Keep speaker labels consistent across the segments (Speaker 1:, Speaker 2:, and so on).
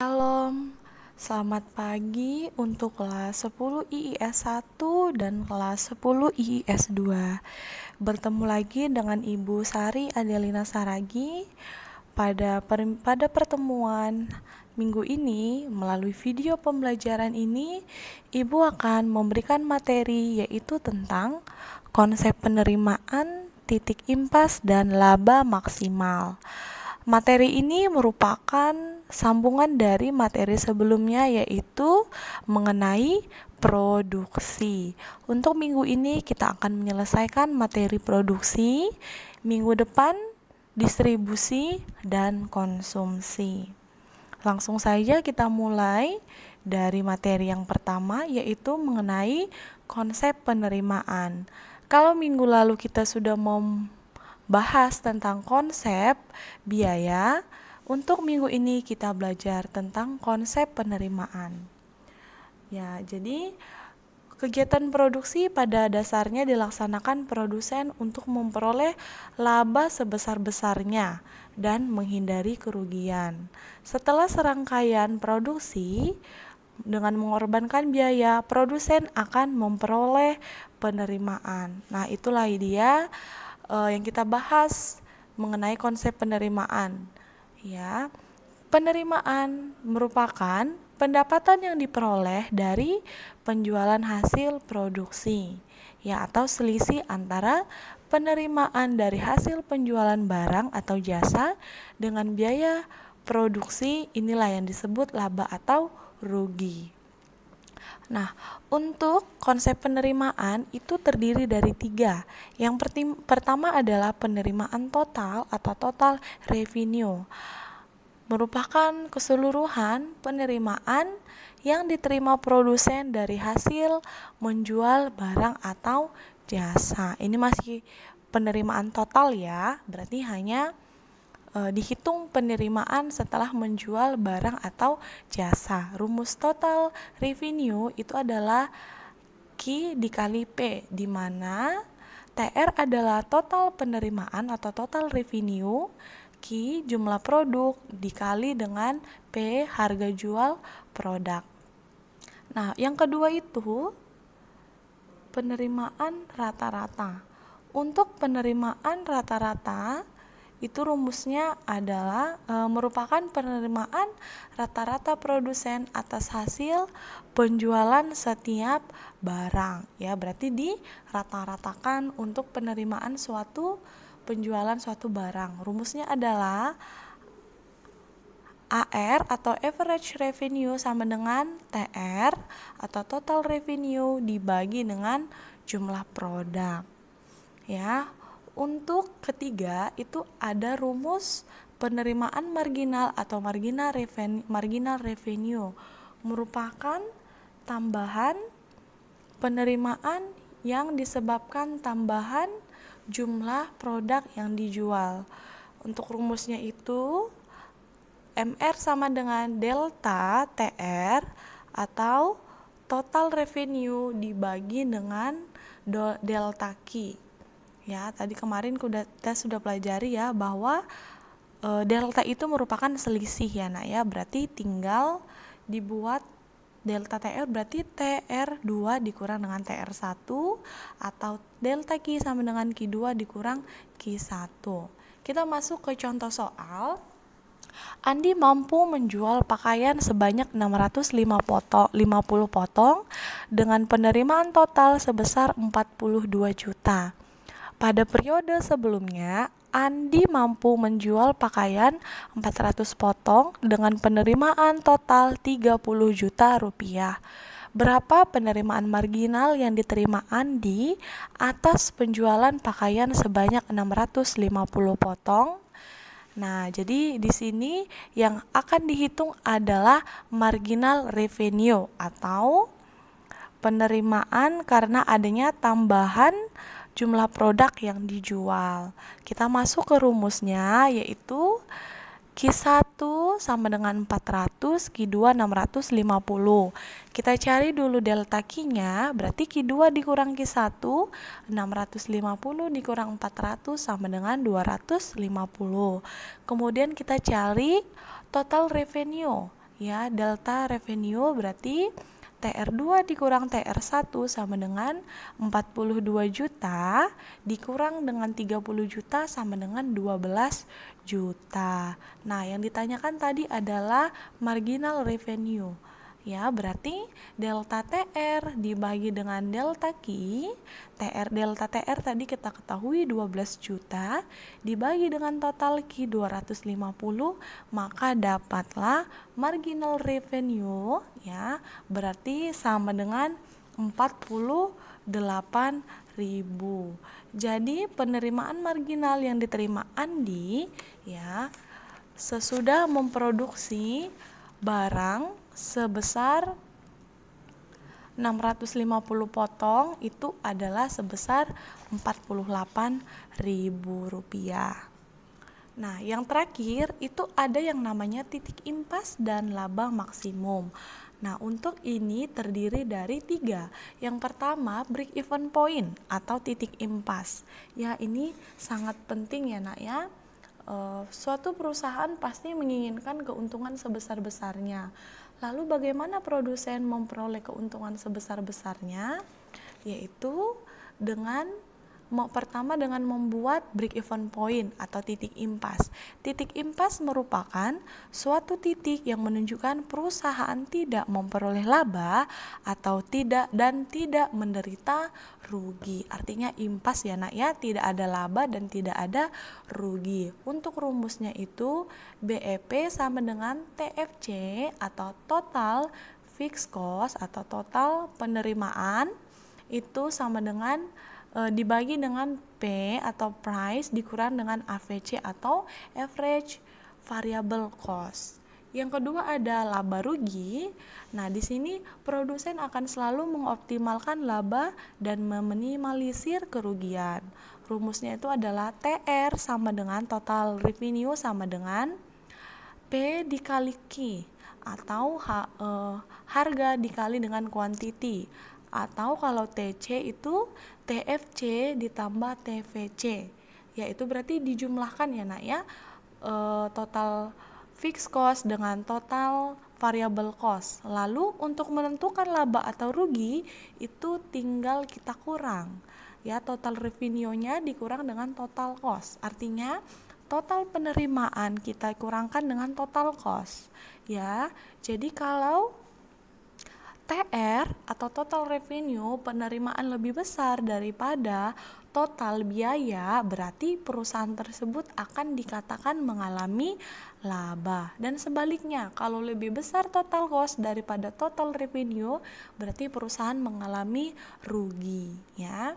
Speaker 1: Shalom, selamat pagi untuk kelas 10 IIS 1 dan kelas 10 IIS 2 Bertemu lagi dengan Ibu Sari Adelina Saragi pada, per, pada pertemuan minggu ini melalui video pembelajaran ini Ibu akan memberikan materi yaitu tentang konsep penerimaan, titik impas, dan laba maksimal Materi ini merupakan sambungan dari materi sebelumnya yaitu mengenai produksi. Untuk minggu ini kita akan menyelesaikan materi produksi, minggu depan distribusi dan konsumsi. Langsung saja kita mulai dari materi yang pertama yaitu mengenai konsep penerimaan. Kalau minggu lalu kita sudah membahas tentang konsep biaya, untuk minggu ini kita belajar tentang konsep penerimaan. Ya, jadi kegiatan produksi pada dasarnya dilaksanakan produsen untuk memperoleh laba sebesar-besarnya dan menghindari kerugian. Setelah serangkaian produksi, dengan mengorbankan biaya, produsen akan memperoleh penerimaan. Nah, itulah dia eh, yang kita bahas mengenai konsep penerimaan ya. Penerimaan merupakan pendapatan yang diperoleh dari penjualan hasil produksi, ya atau selisih antara penerimaan dari hasil penjualan barang atau jasa dengan biaya produksi inilah yang disebut laba atau rugi. Nah, untuk konsep penerimaan itu terdiri dari tiga. Yang pertama adalah penerimaan total atau total revenue merupakan keseluruhan penerimaan yang diterima produsen dari hasil menjual barang atau jasa. Ini masih penerimaan total ya, berarti hanya e, dihitung penerimaan setelah menjual barang atau jasa. Rumus total revenue itu adalah Q dikali P, di mana TR adalah total penerimaan atau total revenue, Q jumlah produk dikali dengan P harga jual produk. Nah, yang kedua itu penerimaan rata-rata. Untuk penerimaan rata-rata, itu rumusnya adalah e, merupakan penerimaan rata-rata produsen atas hasil penjualan setiap barang ya berarti di rata-ratakan untuk penerimaan suatu penjualan suatu barang rumusnya adalah AR atau average revenue sama dengan TR atau total revenue dibagi dengan jumlah produk ya untuk ketiga itu ada rumus penerimaan marginal atau marginal revenue, marginal revenue merupakan tambahan penerimaan yang disebabkan tambahan jumlah produk yang dijual. Untuk rumusnya itu MR sama dengan delta TR atau total revenue dibagi dengan delta Q Ya, tadi kemarin kita sudah pelajari ya bahwa e, delta itu merupakan selisih ya, Nak ya. Berarti tinggal dibuat delta TR berarti TR2 dikurang dengan TR1 atau delta Q sama dengan Q2 dikurang Q1. Kita masuk ke contoh soal. Andi mampu menjual pakaian sebanyak 605 potong, 50 potong dengan penerimaan total sebesar 42 juta. Pada periode sebelumnya, Andi mampu menjual pakaian 400 potong dengan penerimaan total 30 juta rupiah. Berapa penerimaan marginal yang diterima Andi atas penjualan pakaian sebanyak 650 potong? Nah, jadi di sini yang akan dihitung adalah marginal revenue atau penerimaan karena adanya tambahan jumlah produk yang dijual. Kita masuk ke rumusnya yaitu Q1 sama dengan 400, Q2 650. Kita cari dulu delta Q-nya, berarti Q2 dikurang Q1, 650 dikurang 400 sama dengan 250. Kemudian kita cari total revenue, ya delta revenue berarti TR2 dikurang TR1 sama dengan 42 juta dikurang dengan 30 juta sama dengan 12 juta. Nah, yang ditanyakan tadi adalah marginal revenue. Ya, berarti delta TR dibagi dengan delta Q, TR delta TR tadi kita ketahui 12 juta dibagi dengan total Q 250, maka dapatlah marginal revenue ya, berarti sama dengan 48 ribu. Jadi penerimaan marginal yang diterima Andi ya sesudah memproduksi barang sebesar 650 potong itu adalah sebesar rp rupiah. Nah, yang terakhir itu ada yang namanya titik impas dan laba maksimum. Nah, untuk ini terdiri dari tiga. Yang pertama, break even point atau titik impas. Ya, ini sangat penting ya, nak ya. Eh, suatu perusahaan pasti menginginkan keuntungan sebesar-besarnya Lalu bagaimana produsen memperoleh keuntungan sebesar-besarnya? Yaitu dengan pertama dengan membuat break even point atau titik impas. Titik impas merupakan suatu titik yang menunjukkan perusahaan tidak memperoleh laba atau tidak dan tidak menderita rugi. Artinya impas ya Nak ya, tidak ada laba dan tidak ada rugi. Untuk rumusnya itu BEP sama dengan TFC atau total fixed cost atau total penerimaan itu sama dengan e, dibagi dengan P atau price dikurang dengan AVC atau average variable cost. Yang kedua ada laba rugi. Nah, di sini produsen akan selalu mengoptimalkan laba dan meminimalisir kerugian. Rumusnya itu adalah TR sama dengan total revenue sama dengan P dikali Q atau ha, eh, harga dikali dengan quantity atau kalau TC itu TFC ditambah TVC yaitu berarti dijumlahkan ya nak ya e, total fixed cost dengan total variable cost lalu untuk menentukan laba atau rugi itu tinggal kita kurang ya total revenue-nya dikurang dengan total cost artinya total penerimaan kita kurangkan dengan total cost ya jadi kalau TR atau total revenue penerimaan lebih besar daripada total biaya berarti perusahaan tersebut akan dikatakan mengalami laba dan sebaliknya kalau lebih besar total cost daripada total revenue berarti perusahaan mengalami rugi ya.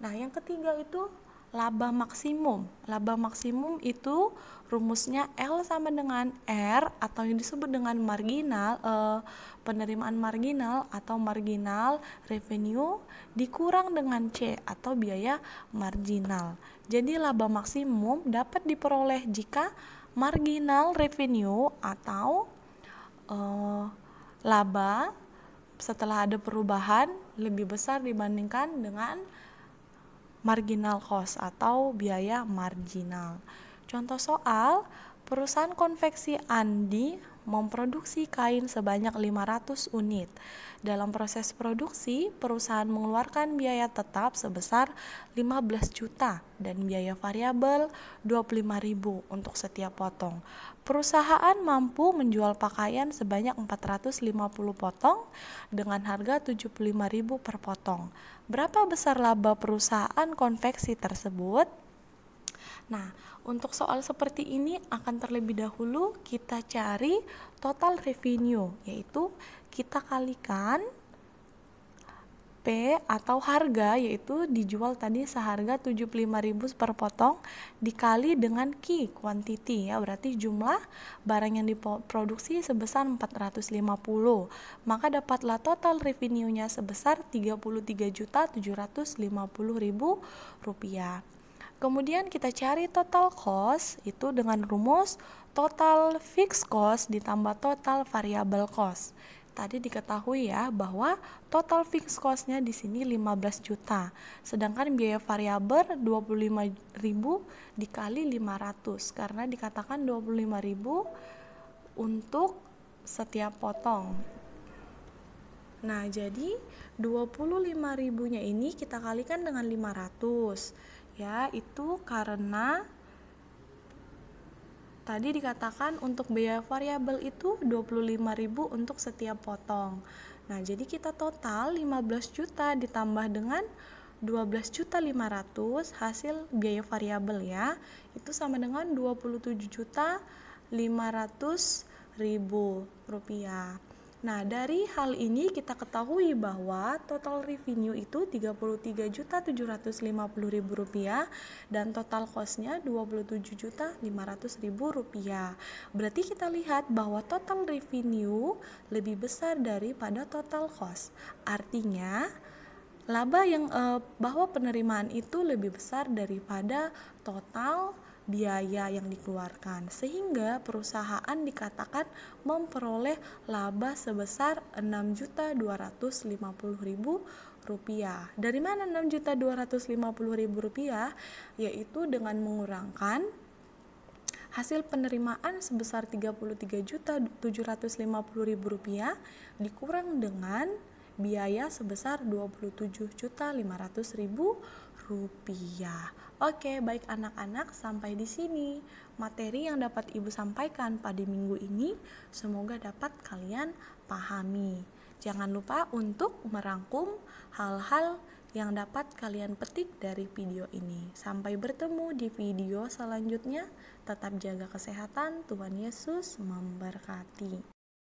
Speaker 1: Nah, yang ketiga itu laba maksimum. Laba maksimum itu rumusnya L sama dengan R atau yang disebut dengan marginal eh, penerimaan marginal atau marginal revenue dikurang dengan C atau biaya marginal. Jadi laba maksimum dapat diperoleh jika marginal revenue atau eh, laba setelah ada perubahan lebih besar dibandingkan dengan marginal cost atau biaya marginal. Contoh soal, perusahaan konveksi Andi memproduksi kain sebanyak 500 unit. Dalam proses produksi, perusahaan mengeluarkan biaya tetap sebesar 15 juta dan biaya variabel 25.000 untuk setiap potong. Perusahaan mampu menjual pakaian sebanyak 450 potong dengan harga 75.000 per potong. Berapa besar laba perusahaan konveksi tersebut? Nah, untuk soal seperti ini akan terlebih dahulu kita cari total revenue, yaitu kita kalikan P atau harga yaitu dijual tadi seharga 75.000 per potong dikali dengan q quantity ya berarti jumlah barang yang diproduksi sebesar 450 maka dapatlah total revenue-nya sebesar 33.750.000 rupiah Kemudian kita cari total cost itu dengan rumus total fixed cost ditambah total variable cost. Tadi diketahui ya bahwa total fixed cost-nya di sini 15 juta, sedangkan biaya variabel 25.000 dikali 500 karena dikatakan 25.000 untuk setiap potong. Nah, jadi 25.000-nya ini kita kalikan dengan 500 ya itu karena tadi dikatakan untuk biaya variabel itu 25.000 untuk setiap potong. Nah, jadi kita total 15 juta ditambah dengan 12.500 juta hasil biaya variabel ya. Itu sama dengan 27.500.000 juta ribu rupiah. Nah, dari hal ini kita ketahui bahwa total revenue itu Rp33.750.000 dan total cost-nya Rp27.500.000. Berarti kita lihat bahwa total revenue lebih besar daripada total cost. Artinya, laba yang eh, bahwa penerimaan itu lebih besar daripada total biaya yang dikeluarkan sehingga perusahaan dikatakan memperoleh laba sebesar 6.250.000 rupiah. Dari mana 6.250.000 rupiah? Yaitu dengan mengurangkan hasil penerimaan sebesar 33.750.000 rupiah dikurang dengan biaya sebesar 27.500.000 rupiah. Oke, baik anak-anak, sampai di sini materi yang dapat Ibu sampaikan pada minggu ini. Semoga dapat kalian pahami. Jangan lupa untuk merangkum hal-hal yang dapat kalian petik dari video ini. Sampai bertemu di video selanjutnya. Tetap jaga kesehatan, Tuhan Yesus memberkati.